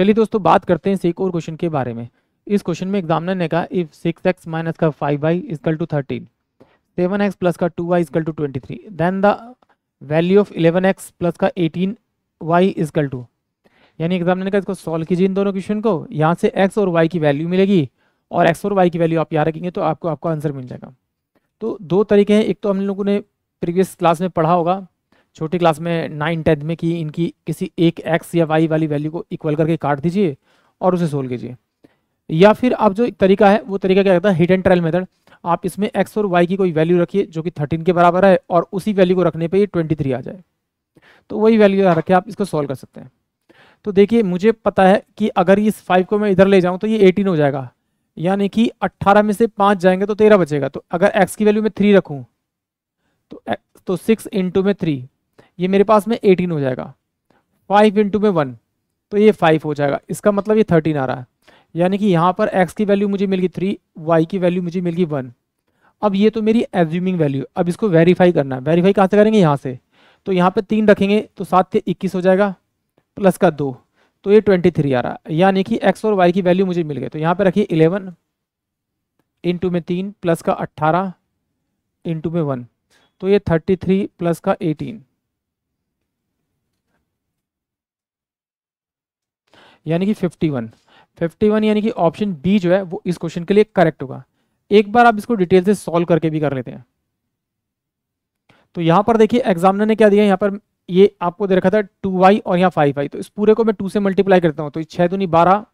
चलिए दोस्तों बात करते हैं एक और क्वेश्चन के बारे में इस क्वेश्चन में एग्जामिनर ने कहा इफ सिक्स एक्स माइनस का five y is equal to thirteen seven x plus का two y is equal to twenty three then the value of eleven x plus का एटीन वाई इजकल टू यानी examiner ने कहा इसको solve कीजिए इन दोनों question को यहाँ से एक्स और वाई की वैल्यू मिलेगी और एक्स और वाई की वैल्यू आप यहाँ रखेंगे तो आपको आपका आंसर मिल जाएगा तो दो तरीके हैं एक तो हम लोगों ने प्रीवियस क्लास में पढ़ा होगा छोटी क्लास में नाइन टेंथ में कि इनकी किसी एक एक्स या वाई वाली वैल्यू को इक्वल करके काट दीजिए और उसे सोल्व कीजिए या फिर आप जो एक तरीका है वो तरीका क्या रहता है हिट एंड ट्रायल मेथड आप इसमें एक्स और वाई की कोई वैल्यू रखिए जो कि थर्टीन के बराबर है और उसी वैल्यू को रखने पर ये ट्वेंटी आ जाए तो वही वैल्यू रख आप इसको सोल्व कर सकते हैं तो देखिए मुझे पता है कि अगर इस फाइव को मैं इधर ले जाऊँ तो ये एटीन हो जाएगा यानी कि अट्ठारह में से पाँच जाएंगे तो तेरह बचेगा तो अगर एक्स की वैल्यू में थ्री रखूँ तो तो सिक्स इंटू में थ्री ये मेरे पास में एटीन हो जाएगा फाइव इंटू में वन तो ये फाइव हो जाएगा इसका मतलब ये थर्टीन आ रहा है यानी कि यहाँ पर एक्स की वैल्यू मुझे मिल गई थ्री वाई की वैल्यू मुझे मिल गई वन अब ये तो मेरी एज्यूमिंग वैल्यू अब इसको वेरीफाई करना है वेरीफाई कहाँ से करेंगे यहाँ से तो यहाँ पर तीन रखेंगे तो सात से इक्कीस हो जाएगा प्लस का दो तो ये ट्वेंटी थ्री आ रहा है यानी कि एक्स और वाई की वैल्यू मुझे मिल गई तो यहाँ पर रखिए इलेवन इंटू में तीन प्लस का अट्ठारह इंटू में वन तो ये थर्टी थ्री प्लस का एटीन यानी कि 51 51 यानी कि ऑप्शन बी जो है वो इस क्वेश्चन के लिए करेक्ट होगा एक बार आप इसको डिटेल से सॉल्व करके भी कर लेते हैं तो यहां पर देखिए एग्जामिनर ने क्या दिया यहां पर ये आपको दे रखा था टू वाई और यहाँ फाइव वाई तो इस पूरे को मैं टू से मल्टीप्लाई करता हूँ तो छः दूनी बारह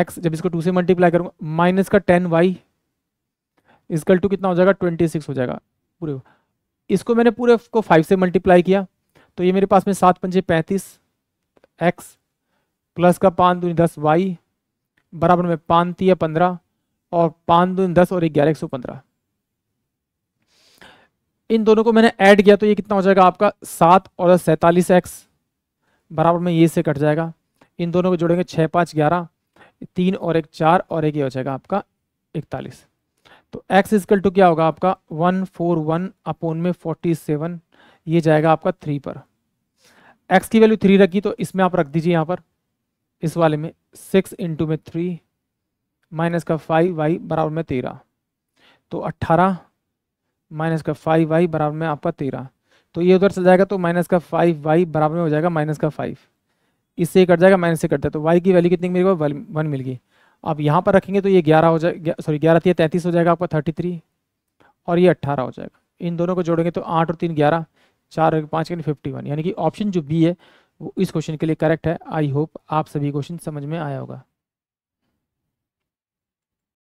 एक्स जब इसको टू से मल्टीप्लाई करूँगा माइनस का टेन वाई इसकल टू कितना हो जाएगा ट्वेंटी सिक्स हो जाएगा पूरे इसको मैंने पूरे को फाइव से मल्टीप्लाई किया तो ये मेरे पास में सात पंजे पैंतीस एक्स प्लस का पाँच दूनी दस वाई बराबर में पाँच तीय पंद्रह और पाँच दूनी दस और ग्यारह एक सौ पंद्रह इन दोनों को मैंने ऐड किया तो ये कितना हो जाएगा आपका सात और दस सैंतालीस एक्स बराबर में ये से कट जाएगा इन दोनों को जोड़ेंगे छः पाँच ग्यारह तीन और एक चार और एक ये हो जाएगा आपका इकतालीस तो एक्स इजकल टू क्या होगा आपका वन फोर वन अपोन में फोर्टी सेवन ये जाएगा आपका थ्री पर एक्स की वैल्यू थ्री रखी तो इसमें आप रख दीजिए यहाँ पर इस वाले में सिक्स इंटू में थ्री माइनस का फाइव वाई बराबर में तेरह तो अट्ठारह माइनस का फाइव वाई बराबर में आपका तेरह तो ये उधर चल जाएगा तो माइनस का फाइव वाई बराबर में हो जाएगा माइनस का फाइव इससे कट जाएगा माइनस से कट जाए तो वाई की वैल्यू कितनी मिल गई वन मिल गई आप यहाँ पर रखेंगे तो ये ग्यारह हो जाएगा सॉरी ग्यारह थी तैंतीस हो जाएगा आपका थर्टी थ्री और ये अट्ठारह हो जाएगा इन दोनों को जोड़ेंगे तो आठ और तीन ग्यारह चार पाँच यानी फिफ्टी वन यानी कि ऑप्शन जो बी है इस क्वेश्चन के लिए करेक्ट है आई होप आप सभी क्वेश्चन समझ में आया होगा